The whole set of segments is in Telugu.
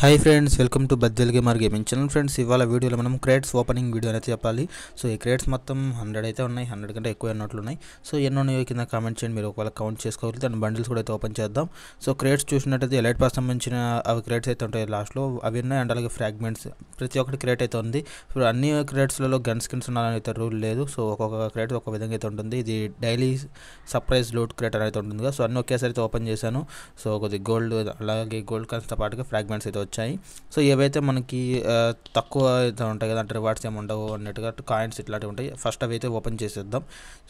hi friends welcome to Baddel gamer gaming channel friends ఇవాళ వీడియోలో మనం క్రేట్స్ ఓపెనింగ్ వీడియో అయితే చెప్పాలి సో ఈ క్రేట్స్ మొత్తం హండ్రెడ్ అయితే ఉన్నాయి హండ్రెడ్ కంటే ఎక్కువ ఉన్నట్లు ఉన్నాయి సో ఎన్నో ఉన్నాయో కింద కామెంట్ చేయండి మీరు ఒకవేళ కౌంట్ చేసుకోవాలి దాని బండిల్స్ కూడా అయితే ఓపెన్ చేద్దాం సో క్రేట్స్ చూసినట్టయితే ఎలైట్ పాస్ సంబంధించిన అవి క్రేట్స్ అయితే ఉంటాయి లాస్ట్లో అవి ఉన్నాయి అండ్ అలాగే ఫ్రాగ్మెంట్స్ ప్రతి ఒక్కటి క్రేట్ అయితే ఉంది ఇప్పుడు అన్ని క్రేట్స్లలో గన్ స్కిన్స్ ఉన్నాయని అయితే రూల్ లేదు సో ఒక్కొక్క క్రేట్ ఒక విధంగా అయితే ఉంటుంది ఇది డైలీ సర్ప్రైజ్ లూట్ క్రేట్ అనేది ఉంటుంది సో అన్ని ఒకేసారి అయితే ఓపెన్ చేశాను సో కొద్ది గోల్డ్ అలాగే గోల్డ్ కన్స్తో పాటుగా ఫ్రాగ్మెంట్స్ అయితే వచ్చాయి సో ఏవైతే మనకి తక్కువ ఉంటాయి కదా అంటే రివార్డ్స్ ఏమి ఉండవు అన్నట్టుగా కాయిన్స్ ఇట్లాంటివి ఉంటాయి ఫస్ట్ అవి అయితే ఓపెన్ చేసేద్దాం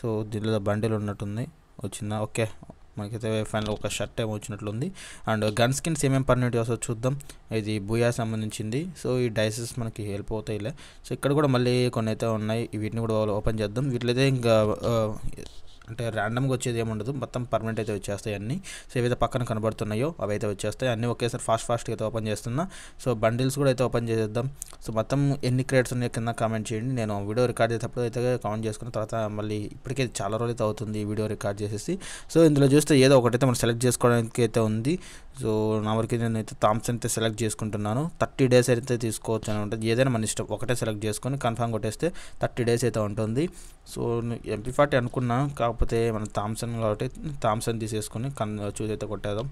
సో దీనిలో బండిల్ ఉన్నట్టుంది వచ్చిన ఓకే మనకైతే ఫైనల్ ఒక షర్ట్ ఏమో వచ్చినట్లుంది అండ్ గన్ స్కిన్స్ ఏమేమి పర్మనెంట్ వస్తుందో చూద్దాం ఇది బూయా సంబంధించింది సో ఈ డైసెస్ మనకి హెల్ప్ అవుతాయిలే సో ఇక్కడ కూడా మళ్ళీ కొన్ని అయితే ఉన్నాయి వీటిని కూడా ఓపెన్ చేద్దాం వీటిలో అయితే ఇంకా అంటే ర్యాండమ్గా వచ్చేది ఏముండదు మొత్తం పర్మనెంట్ అయితే వచ్చేస్తాయి అన్నీ సో ఏవైతే పక్కన కనబడుతున్నాయో అవి అయితే వచ్చేస్తాయి అన్నీ ఒకేసారి ఫాస్ట్ ఫాస్ట్గా అయితే ఓపెన్ చేస్తున్నా సో బండిల్స్ కూడా అయితే ఓపెన్ చేసేద్దాం సో మొత్తం ఎన్ని క్రేట్స్ ఉన్నాయో కింద కామెంట్ చేయండి నేను వీడియో రికార్డ్ చేసేటప్పుడు అయితే కామెంట్ చేసుకున్న తర్వాత మళ్ళీ ఇప్పటికే చాలా రోజులు అయితే అవుతుంది ఈ వీడియో రికార్డ్ చేసేసి సో ఇందులో చూస్తే ఏదో ఒకటైతే మనం సెలెక్ట్ చేసుకోవడానికి అయితే ఉంది సో నా వరకు నేనైతే థామ్స్ అయితే సెలెక్ట్ చేసుకుంటున్నాను థర్టీ డేస్ అయితే తీసుకోవచ్చు అని ఉంటుంది ఏదైనా మన ఇష్టం ఒకటే సెలెక్ట్ చేసుకొని కన్ఫామ్ కొట్టేస్తే థర్టీ డేస్ అయితే ఉంటుంది సో ఎంపీ ఫార్టీ అనుకున్నా కాకపోతే మన థామ్సన్ కాబట్టి థామ్సన్ తీసేసుకొని కన్ చూసి అయితే కొట్టేద్దాం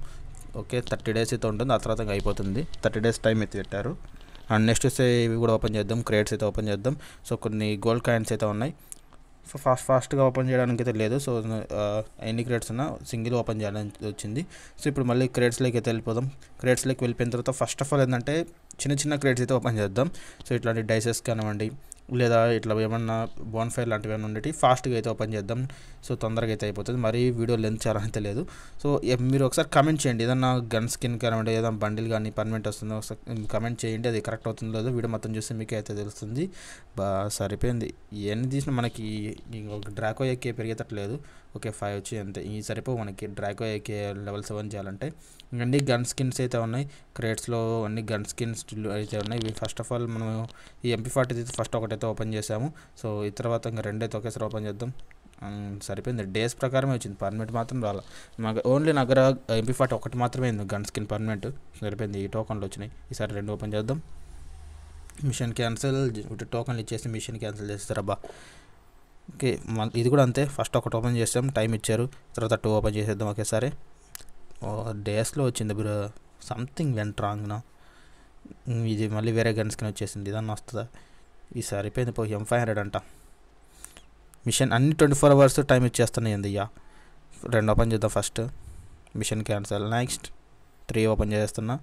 ఓకే థర్టీ డేస్ అయితే ఉంటుంది ఆ తర్వాత అయిపోతుంది థర్టీ డేస్ టైం అయితే పెట్టారు అండ్ నెక్స్ట్ వస్తే ఇవి కూడా ఓపెన్ చేద్దాం క్రేట్స్ అయితే ఓపెన్ చేద్దాం సో కొన్ని గోల్డ్ కాయిన్స్ అయితే ఉన్నాయి సో ఫాస్ట్ ఫాస్ట్గా ఓపెన్ చేయడానికి అయితే లేదు సో ఎన్ని క్రేట్స్ ఉన్నా సింగిల్ ఓపెన్ చేయడానికి వచ్చింది సో ఇప్పుడు మళ్ళీ క్రేట్స్లోకి అయితే వెళ్ళిపోదాం క్రేట్స్లోకి వెళ్ళిపోయిన తర్వాత ఫస్ట్ ఆఫ్ ఆల్ ఏంటంటే చిన్న చిన్న క్రేట్స్ అయితే ఓపెన్ చేద్దాం సో ఇట్లాంటి డైసెస్ కానివ్వండి లేదా ఇట్లా ఏమన్నా బోన్ ఫైర్ లాంటివి ఏమైనా ఉండేవి ఫాస్ట్గా అయితే ఓపెన్ చేద్దాం సో తొందరగా అయితే అయిపోతుంది మరీ వీడియో లెంత్ చాలా అయితే లేదు సో మీరు ఒకసారి కమెంట్ చేయండి ఏదన్నా గన్ స్కిన్ కానీ ఏదైనా బండిల్ కానీ పర్మనెంట్ వస్తుందో ఒకసారి కమెంట్ చేయండి అది కరెక్ట్ అవుతుందో లేదో వీడియో మొత్తం చూస్తే మీకు అయితే తెలుస్తుంది బా సరిపోయింది ఎన్ని తీసినా మనకి డ్రాకో ఎక్కే పెరిగేటట్లేదు ఓకే ఫైవ్ వచ్చి అంతే ఈ సరిపో మనకి డ్రాకో ఎక్కే లెవెల్ సెవెన్ చేయాలంటే అన్ని గన్ స్కిన్స్ అయితే ఉన్నాయి క్రేట్స్లో అన్ని గన్ స్కిన్స్ అయితే ఉన్నాయి ఫస్ట్ ఆఫ్ ఆల్ మనం ఈ ఎంపీ ఫార్టీ అయితే ఫస్ట్ ఒకటి ఒకటైతే ఓపెన్ చేసాము సో ఈ తర్వాత ఇంకా రెండైతే ఒకేసారి ఓపెన్ చేద్దాం సరిపోయింది డేస్ ప్రకారమే వచ్చింది పర్మనెంట్ మాత్రం రాల మాకు ఓన్లీ నగర ఎంపీ ఫార్టీ ఒకటి మాత్రమే అయింది గన్ స్కిన్ పర్మనెంట్ సరిపోయింది ఈ టోకన్లు వచ్చినాయి ఈసారి రెండు ఓపెన్ చేద్దాం మిషన్ క్యాన్సిల్ టోకన్లు ఇచ్చేసి మిషన్ క్యాన్సిల్ చేస్తారబ్బా ఓకే ఇది కూడా అంతే ఫస్ట్ ఒకటి ఓపెన్ చేసాం టైం ఇచ్చారు తర్వాత టూ ఓపెన్ చేసేద్దాం ఒకేసారి డేస్లో వచ్చింది బ్రో సంథింగ్ వెంట్ రాంగ్నా ఇది మళ్ళీ వేరే గన్ స్కిన్ వచ్చేసింది ఇదన్నా వస్తుందా ఈ సరిపోయింది పో ఎం ఫైవ్ హండ్రెడ్ అంట మిషన్ అన్ని ట్వంటీ ఫోర్ అవర్స్ టైం ఇచ్చేస్తున్నాయి అయ్యా రెండు ఓపెన్ చేద్దాం first mission cancel next three open చేస్తున్నా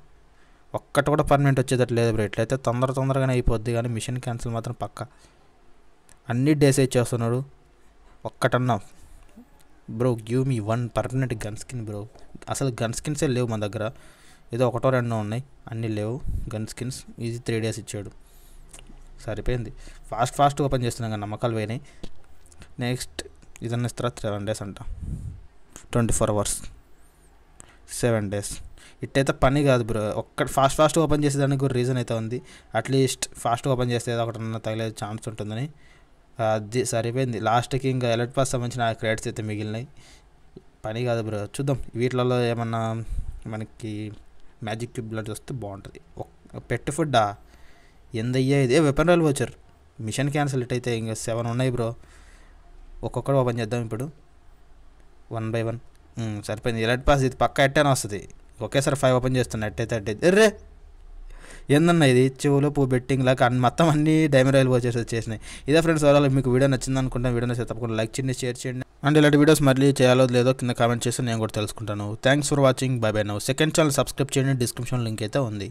ఒక్కటి కూడా పర్మనెంట్ వచ్చేదట్టు లేదు బ్రో ఎట్లయితే తొందర తొందరగానే అయిపోద్ది కానీ మిషన్ క్యాన్సిల్ మాత్రం పక్క అన్ని డేస్ ఇచ్చేస్తున్నాడు ఒక్కటన్నా bro give me one permanent gun skin bro అసలు గన్ స్కిన్సే లేవు మన దగ్గర ఏదో ఒకటో రెండో ఉన్నాయి అన్నీ లేవు gun skins easy three days ఇచ్చాడు సరిపోయింది ఫాస్ట్ ఫాస్ట్ ఓపెన్ చేస్తున్నాం కానీ నమ్మకాలు పోయినాయి నెక్స్ట్ ఇదన్న ఇస్తారా సెవెన్ డేస్ అంట twenty four hours seven days ఇట్టయితే పని కాదు బ్రో ఒక్క ఫాస్ట్ ఫాస్ట్ ఓపెన్ చేసేదానికి కూడా రీజన్ అయితే ఉంది అట్లీస్ట్ ఫాస్ట్ ఓపెన్ చేస్తే ఏదో ఒకటన్నా తగిలే ఛాన్స్ ఉంటుందని అది సరిపోయింది లాస్ట్కి ఇంకా ఎలర్ట్ పాస్ సంబంధించిన ఆ క్రెడిట్స్ అయితే మిగిలినాయి పని కాదు బ్రో చూద్దాం వీటిలలో ఏమన్నా మనకి మ్యాజిక్ క్యూబ్ లాంటిది వస్తే బాగుంటుంది పెట్ ఫుడ్డా ఎందయ్యా ఇదే వెపన్ రాయల్ వచ్చారు మిషన్ క్యాన్సిల్ ఇట్ అయితే ఇంకా సెవెన్ ఉన్నాయి బ్రో ఒక్కొక్కడు ఓపెన్ చేద్దాం ఇప్పుడు వన్ బై వన్ సరిపోయింది ఎలర్ట్ పాస్ ఇది పక్క ఎట్టే వస్తుంది ఒకేసారి ఫైవ్ ఓపెన్ చేస్తున్నా ఎట్టయితే అట్టయితే ఎర్రే ఏందన్న ఇది చెవులు పూ బెట్టింగ్ లాగా మొత్తం అన్ని డైమండ్ రాయల్ వచ్చేసి వచ్చేసినాయి ఇదే ఫ్రెండ్స్ ఓవరాల్ మీకు వీడియో నచ్చింది అనుకుంటే వీడియో నచ్చి తప్పకుండా లైక్ చేయండి షేర్ చేయండి అండ్ ఇలాంటి వీడియోస్ మళ్ళీ చేయాలో లేదో కింద కామెంట్ చేస్తే నేను కూడా తెలుసుకుంటాను thanks for watching bye bye now second channel subscribe చేయండి డిస్క్రిప్షన్ లింక్ అయితే ఉంది